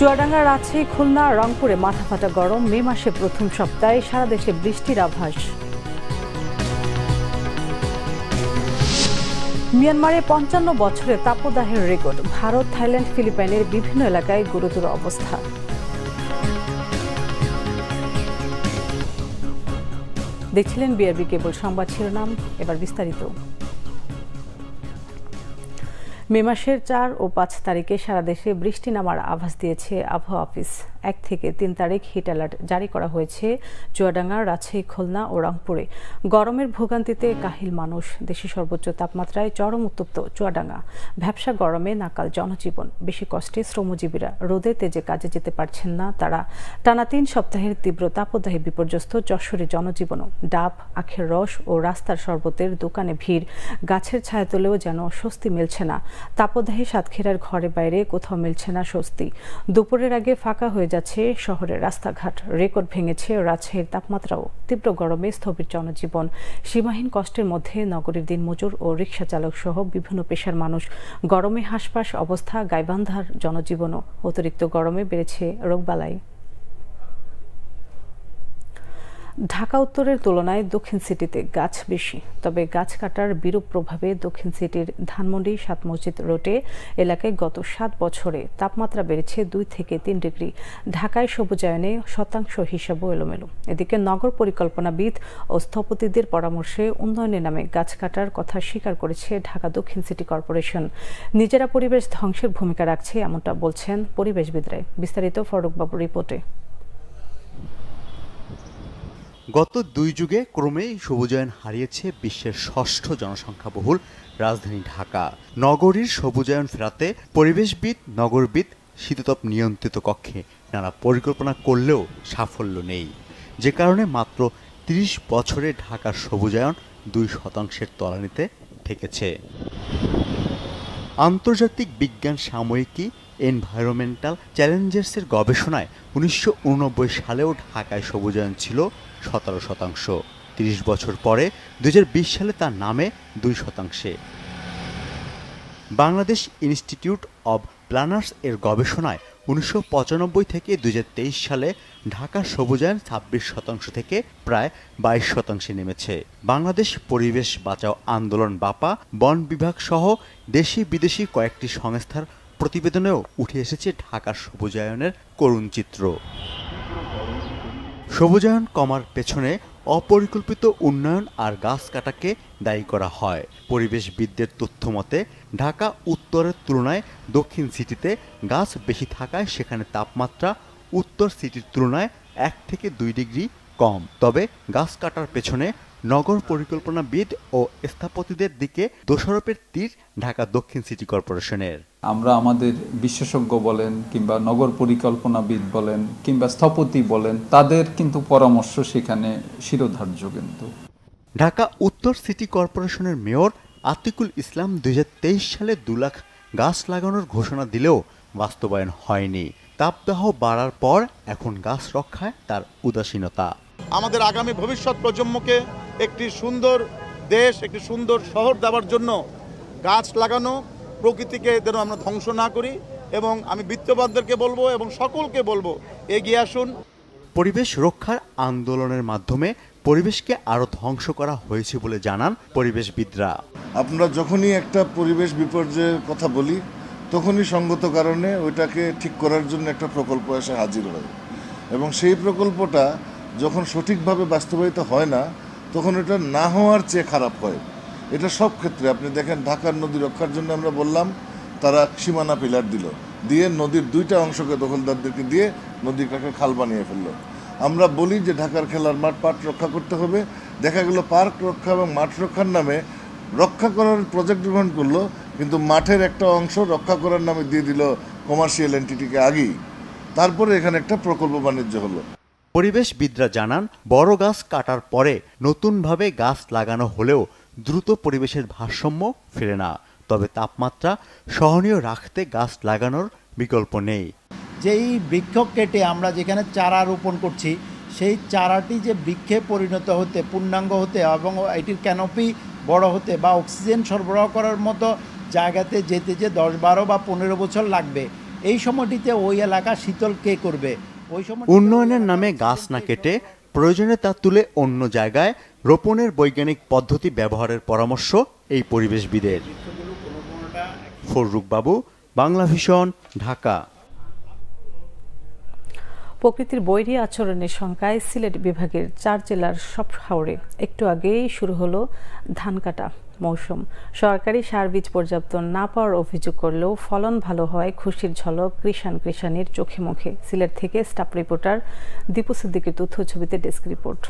চুয়াডাঙ্গা রাজশাহী খুলনা রংপুরে মাথা ফাটা গরম মে মাসে প্রথম সপ্তাহে সারা দেশে বৃষ্টির আভাস মিয়ানমারে পঞ্চান্ন বছরে তাপদাহের রেকর্ড ভারত থাইল্যান্ড ফিলিপাইনের বিভিন্ন এলাকায় গুরুতর অবস্থা দেখছিলেন বিআরবি কেবল সংবাদ শিরোনাম এবার বিস্তারিত মে মাসের চার ও পাঁচ তারিখে সারা দেশে বৃষ্টি নামার আভাস দিয়েছে আবহাওয়া অফিস এক থেকে তিন তারিখ হিট অ্যালার্ট জারি করা হয়েছে চুয়াডাঙ্গা রাজশাহী খুলনা ও রংপুরে গরমের ভোগান্তিতে কাহিল মানুষ দেশে সর্বোচ্চ তাপমাত্রায় চরম উত্তপ্ত চুয়াডাঙ্গা ব্যবসা গরমে নাকাল জনজীবন বেশি কষ্টে শ্রমজীবীরা রোদে তেজে কাজে যেতে পারছেন না তারা টানা তিন সপ্তাহের তীব্র তাপদাহে বিপর্যস্ত যশোরে জনজীবনও ডাব আখের রস ও রাস্তার শরবতের দোকানে ভিড় গাছের ছায়া তুলেও যেন স্বস্তি মিলছে না তাপদাহে সাতক্ষীরার ঘরে বাইরে কোথাও মিলছে না স্বস্তি দুপুরের আগে ফাঁকা হয়ে যাচ্ছে শহরের রাস্তাঘাট রেকর্ড ভেঙেছে রাজশাহীর তাপমাত্রাও তীব্র গরমে স্থবির জনজীবন সীমাহীন কষ্টের মধ্যে নগরীর দিনমজুর ও রিক্সা চালক সহ বিভিন্ন পেশার মানুষ গরমে হাসপাস অবস্থা গাইবান্ধার জনজীবনও অতিরিক্ত গরমে বেড়েছে রোগবালাই ঢাকা উত্তরের তুলনায় দক্ষিণ সিটিতে গাছ বেশি তবে গাছ কাটার বিরূপ প্রভাবে দক্ষিণ সিটির ধানমন্ডি সাত মসজিদ রোডে এলাকায় গত সাত বছরে তাপমাত্রা বেড়েছে দুই থেকে তিন ডিগ্রি ঢাকায় সবুজায়নে শতাংশ হিসাবও এলোমেলো এদিকে নগর পরিকল্পনাবিদ ও স্থপতিদের পরামর্শে উন্নয়নের নামে গাছ কাটার কথা স্বীকার করেছে ঢাকা দক্ষিণ সিটি কর্পোরেশন নিজেরা পরিবেশ ধ্বংসের ভূমিকা রাখছে এমনটা বলছেন পরিবেশবিদরা বিস্তারিত ফরুকবাবুর রিপোর্টে গত দুই যুগে ক্রমেই সবুজায়ন হারিয়েছে বিশ্বের ষষ্ঠ জনসংখ্যাবহুল রাজধানী ঢাকা নগরীর সবুজায়ন ফেরাতে পরিবেশবিদ নগরবিদ শীততাপ নিয়ন্ত্রিত কক্ষে নানা পরিকল্পনা করলেও সাফল্য নেই যে কারণে মাত্র ৩০ বছরে ঢাকার সবুজায়ন দুই শতাংশের তলানিতে ঠেকেছে আন্তর্জাতিক বিজ্ঞান সাময়িকী এনভায়রনমেন্টাল চ্যালেঞ্জেসের গবেষণায় উনিশশো সালেও ঢাকায় সবুজায়ন ছিল সতেরো শতাংশ তিরিশ বছর পরে দু সালে তার নামে দুই শতাংশে বাংলাদেশ ইনস্টিটিউট অব প্ল্যানার্স এর গবেষণায় উনিশশো থেকে দু সালে ঢাকার সবুজায়ন ছাব্বিশ শতাংশ থেকে প্রায় বাইশ শতাংশে নেমেছে বাংলাদেশ পরিবেশ বাঁচাও আন্দোলন বাপা বন বিভাগ সহ দেশি বিদেশি কয়েকটি সংস্থার প্রতিবেদনেও উঠে এসেছে ঢাকার সবুজায়নের করুণ চিত্র সবুজায়ন কমার পেছনে অপরিকল্পিত উন্নয়ন আর গাছ কাটাকে দায়ী করা হয় পরিবেশবিদদের তথ্য মতে ঢাকা উত্তরের তুলনায় দক্ষিণ সিটিতে গাছ বেশি থাকায় সেখানে তাপমাত্রা উত্তর সিটির তুলনায় এক থেকে দুই ডিগ্রি কম তবে গাছ কাটার পেছনে নগর পরিকল্পনাবিদ ও স্থাপতিদের দিকে দোষারোপের তীর ঢাকা দক্ষিণ সিটি কর্পোরেশনের আমরা আমাদের বিশেষজ্ঞ বলেন কিংবা নগর পরিকল্পনাবিদ বলেন কিংবা স্থপতি বলেন তাদের কিন্তু পরামর্শ সেখানে শিরোধার্য কিন্তু ঢাকা উত্তর সিটি কর্পোরেশনের মেয়র আতিকুল ইসলাম দুই সালে দু লাখ গাছ লাগানোর ঘোষণা দিলেও বাস্তবায়ন হয়নি তাপদাহ বাড়ার পর এখন গাছ রক্ষায় তার উদাসীনতা আমাদের আগামী ভবিষ্যৎ প্রজন্মকে একটি সুন্দর দেশ একটি সুন্দর শহর দেওয়ার জন্য গাছ লাগানো প্রকৃতিকে যেন আমরা ধ্বংস না করি এবং আমি বিত্তবানদেরকে বলবো এবং সকলকে বলবো এগিয়ে আসুন পরিবেশ রক্ষার আন্দোলনের মাধ্যমে পরিবেশকে আরও ধ্বংস করা হয়েছে বলে জানান পরিবেশবিদরা আমরা যখনই একটা পরিবেশ বিপর্যয়ের কথা বলি তখনই সঙ্গত কারণে ওইটাকে ঠিক করার জন্য একটা প্রকল্প এসে হাজির হয় এবং সেই প্রকল্পটা যখন সঠিকভাবে বাস্তবায়িত হয় না তখন এটা না হওয়ার চেয়ে খারাপ হয় এটা সব ক্ষেত্রে আপনি দেখেন ঢাকার নদী রক্ষার জন্য আমরা বললাম তারা সীমানা পিলার দিল দিয়ে নদীর দুইটা অংশকে দখলদারদেরকে দিয়ে কাকে খাল বানিয়ে ফেললো আমরা বলি যে ঢাকার খেলার মাঠ পাট রক্ষা করতে হবে দেখা গেল পার্ক রক্ষা এবং মাঠ রক্ষার নামে রক্ষা করার প্রজেক্ট গ্রহণ করলো কিন্তু মাঠের একটা অংশ রক্ষা করার নামে দিয়ে দিল কমার্শিয়াল এন্টিটিকে আগেই তারপরে এখানে একটা প্রকল্প বাণিজ্য হলো পরিবেশবিদরা জানান বড় গাছ কাটার পরে নতুনভাবে গাছ লাগানো হলেও দ্রুত পরিবেশের ভারসাম্য ফিরে না তবে তাপমাত্রা সহনীয় রাখতে গাছ লাগানোর বিকল্প নেই যেই বৃক্ষ কেটে আমরা যেখানে চারা রোপণ করছি সেই চারাটি যে বৃক্ষে পরিণত হতে পূর্ণাঙ্গ হতে এবং এটির ক্যানোপি বড় হতে বা অক্সিজেন সরবরাহ করার মতো জায়গাতে যেতে যে দশ বারো বা পনেরো বছর লাগবে এই সময়টিতে ওই এলাকা শীতল কে করবে উন্নয়নের নামে গাছ না কেটে প্রয়োজনে তা তুলে অন্য জায়গায় রোপণের বৈজ্ঞানিক পদ্ধতি ব্যবহারের পরামর্শ এই পরিবেশবিদের ফররুকবাবু বাংলা ভীষণ ঢাকা প্রকৃতির বৈরী আচরণের সংখ্যায় সিলেট বিভাগের চার জেলার সব হাওড়ে একটু আগেই শুরু হলো ধান কাটা মৌসুম সরকারি সার বীজ পর্যাপ্ত না পাওয়ার অভিযোগ করলেও ফলন ভালো হয় খুশির ঝলক কৃষাণ কৃষাণীর চোখে মুখে সিলেট থেকে স্টাফ রিপোর্টার দীপু সিদ্দিকের তথ্য ছবিতে ডেস্ক রিপোর্ট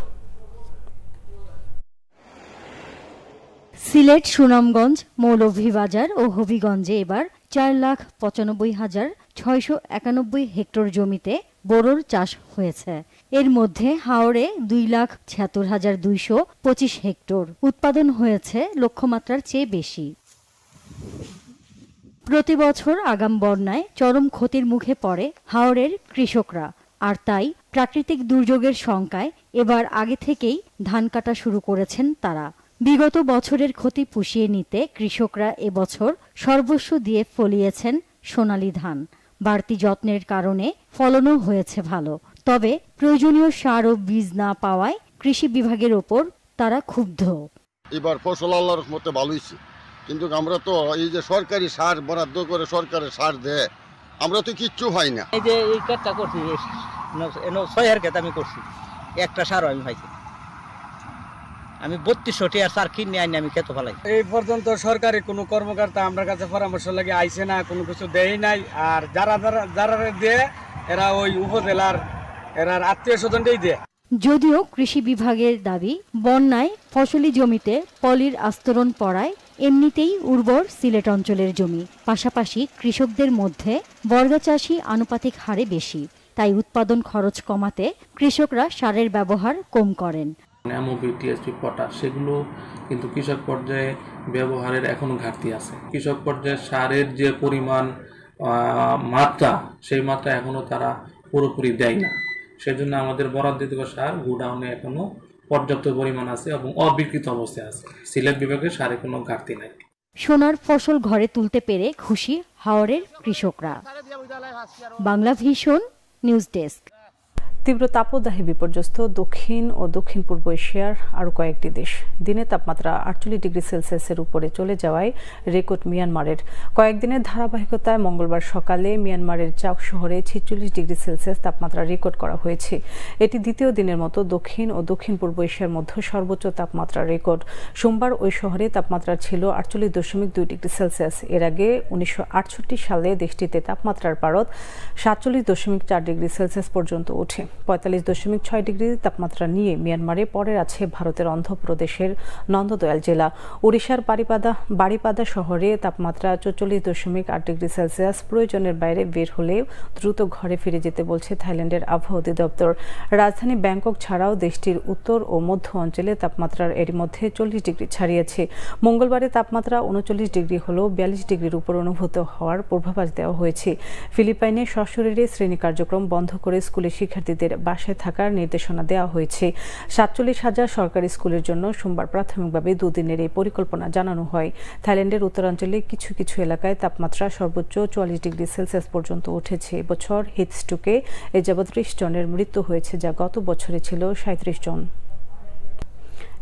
সিলেট সুনামগঞ্জ মৌলভীবাজার ও হবিগঞ্জে এবার চার লাখ পঁচানব্বই হাজার ছয়শ একানব্বই হেক্টর জমিতে বোরোর চাষ হয়েছে এর মধ্যে হাওড়ে দুই লাখ ছিয়াত্তর হাজার দুইশো পঁচিশ হেক্টর উৎপাদন হয়েছে লক্ষ্যমাত্রার চেয়ে বেশি প্রতি বছর আগাম বন্যায় চরম ক্ষতির মুখে পড়ে হাওড়ের কৃষকরা আর তাই প্রাকৃতিক দুর্যোগের সংখ্যায় এবার আগে থেকেই ধান কাটা শুরু করেছেন তারা বিগত বছরের ক্ষতি পুষিয়ে নিতে কৃষকরা এবছর সর্বস্ব দিয়ে ফলিয়েছেন সোনালি ধান বাড়তি যত্নের কারণে ফলনও হয়েছে ভালো তবে প্রয়োজনীয় সার ও বীজ না পাওয়ায় কৃষি বিভাগের ওপর তারা ক্ষুব্ধ এবার ফসল আল্লাহর মতো ভালোই কিন্তু আমরা তো এই যে সরকারি সার বরাদ্দ করে সরকারের সার দেয় আমরা তো কিচ্ছু হয় না এই যে এই কাজটা করছি ছয় হার আমি করছি একটা সার আমি পাইছি আমি বত্রিশশো আর সার কিনে আনি আমি খেতে ফেলাই এই পর্যন্ত সরকারি কোনো কর্মকর্তা আমার কাছে পরামর্শ লাগে আইসে না কোনো কিছু দেয় নাই আর যারা যারা যারা দেয় এরা ওই উপজেলার এরা আত্মীয় স্বজনটাই দেয় যদিও কৃষি বিভাগের দাবি বন্যায় ফসলি জমিতে পলির আস্তরণ পড়ায় এমনিতেই উর্বর সিলেট অঞ্চলের জমি পাশাপাশি কৃষকদের মধ্যে বর্গা চাষি আনুপাতিক হারে বেশি তাই উৎপাদন খরচ কমাতে কৃষকরা সারের ব্যবহার কম করেন অ্যামোবি টিএসপি পটাশ সেগুলো কিন্তু কৃষক পর্যায়ে ব্যবহারের এখনও ঘাটতি আছে কৃষক পর্যায়ে সারের যে পরিমাণ মাত্রা সেই মাত্রা এখনও তারা পুরোপুরি দেয় না সেজন্য আমাদের বরাদ্দিত সার গোডাউনে এখনও পর্যাপ্ত পরিমাণ আছে এবং অবিকৃত অবস্থায় আছে সিলেট বিভাগে সারে কোনো ঘাটতি নাই সোনার ফসল ঘরে তুলতে পেরে খুশি হাওড়ের কৃষকরা বাংলা ভীষণ নিউজ ডেস্ক তীব্র তাপদাহে বিপর্যস্ত দক্ষিণ ও দক্ষিণ পূর্ব এশিয়ার আরও কয়েকটি দেশ দিনে তাপমাত্রা আটচল্লিশ ডিগ্রি সেলসিয়াসের উপরে চলে যাওয়ায় রেকর্ড মিয়ানমারের কয়েকদিনের ধারাবাহিকতায় মঙ্গলবার সকালে মিয়ানমারের চাক শহরে ছিচল্লিশ ডিগ্রি সেলসিয়াস তাপমাত্রা রেকর্ড করা হয়েছে এটি দ্বিতীয় দিনের মতো দক্ষিণ ও দক্ষিণ পূর্ব এশিয়ার মধ্যে সর্বোচ্চ তাপমাত্রা রেকর্ড সোমবার ওই শহরে তাপমাত্রা ছিল আটচল্লিশ দশমিক দুই ডিগ্রি সেলসিয়াস এর আগে উনিশশো সালে দেশটিতে তাপমাত্রার পারদ সাতচল্লিশ দশমিক চার ডিগ্রি সেলসিয়াস পর্যন্ত ওঠে পঁয়তাল্লিশ দশমিক ছয় ডিগ্রি তাপমাত্রা নিয়ে মিয়ানমারে পরে আছে ভারতের অন্ধ্রপ্রদেশের নন্দদয়াল জেলা ওড়িশার বারিপাদা বারিপাদা শহরে তাপমাত্রা চৌচল্লিশ দশমিক আট ডিগ্রি সেলসিয়াস প্রয়োজনের বাইরে বের হলেও দ্রুত ঘরে ফিরে যেতে বলছে থাইল্যান্ডের আবহাওয়া অধিদপ্তর রাজধানী ব্যাংকক ছাড়াও দেশটির উত্তর ও মধ্য অঞ্চলে তাপমাত্রার এর মধ্যে চল্লিশ ডিগ্রি ছাড়িয়েছে মঙ্গলবারে তাপমাত্রা উনচল্লিশ ডিগ্রি হলেও বিয়াল্লিশ ডিগ্রির উপর অনুভূত হওয়ার পূর্বাভাস দেওয়া হয়েছে ফিলিপাইনে সশরীরে শ্রেণী কার্যক্রম বন্ধ করে স্কুলে শিক্ষার্থীদের তাদের বাসায় থাকার নির্দেশনা দেওয়া হয়েছে সাতচল্লিশ হাজার সরকারি স্কুলের জন্য সোমবার প্রাথমিকভাবে দুদিনের এই পরিকল্পনা জানানো হয় থাইল্যান্ডের উত্তরাঞ্চলে কিছু কিছু এলাকায় তাপমাত্রা সর্বোচ্চ চুয়াল্লিশ ডিগ্রি সেলসিয়াস পর্যন্ত উঠেছে এবছর হিটস্ট্রোকে এ যাবৎ ত্রিশ জনের মৃত্যু হয়েছে যা গত বছরে ছিল সাঁত্রিশ জন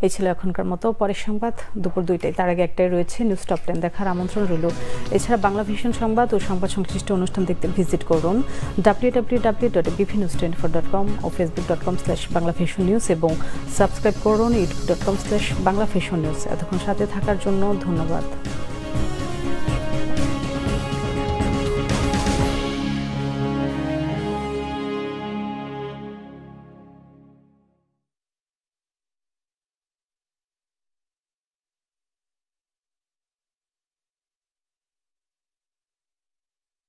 এই ছিল এখনকার মতো পরের সংবাদ দুপুর দুইটায় তার আগে একটাই রয়েছে নিউজ টপ টেন দেখার আমন্ত্রণ রইল এছাড়া বাংলা ভীষণ সংবাদ ও সংবাদ সংশ্লিষ্ট অনুষ্ঠান দেখতে ভিজিট করুন W W W dot BV news twenty dot com ও Facebook dot com slash Bangla vision news এবং সাবস্ক্রাইব করুন YouTube dot com slash Bangla vision news এতক্ষণ সাথে থাকার জন্য ধন্যবাদ